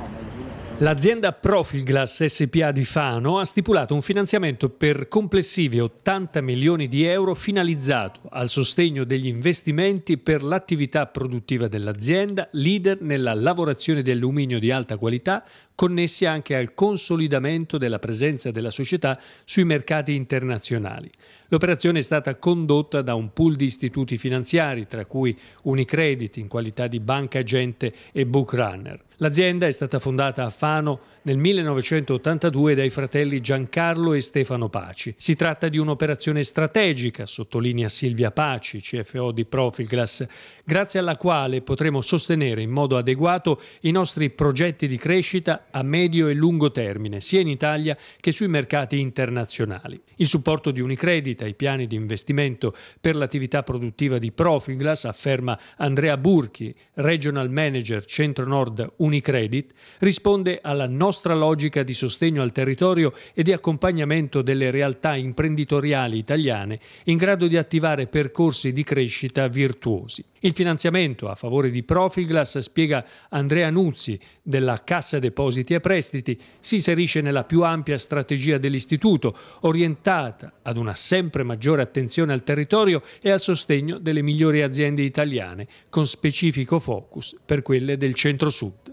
ออกมาอย่างนี้เลย L'azienda Profilglass SPA di Fano ha stipulato un finanziamento per complessivi 80 milioni di euro finalizzato al sostegno degli investimenti per l'attività produttiva dell'azienda, leader nella lavorazione di alluminio di alta qualità, connessi anche al consolidamento della presenza della società sui mercati internazionali. L'operazione è stata condotta da un pool di istituti finanziari, tra cui Unicredit in qualità di banca agente e bookrunner. L'azienda è stata fondata a Fano Alfano nel 1982 dai fratelli Giancarlo e Stefano Paci. Si tratta di un'operazione strategica, sottolinea Silvia Paci, CFO di Profilglass, grazie alla quale potremo sostenere in modo adeguato i nostri progetti di crescita a medio e lungo termine, sia in Italia che sui mercati internazionali. Il supporto di Unicredit ai piani di investimento per l'attività produttiva di Profilglass, afferma Andrea Burchi, Regional Manager Centro Nord Unicredit, risponde alla nostra logica di sostegno al territorio e di accompagnamento delle realtà imprenditoriali italiane in grado di attivare percorsi di crescita virtuosi. Il finanziamento a favore di Profilglass, spiega Andrea Nuzzi della Cassa Depositi e Prestiti, si inserisce nella più ampia strategia dell'istituto, orientata ad una sempre maggiore attenzione al territorio e al sostegno delle migliori aziende italiane, con specifico focus per quelle del centro-sud.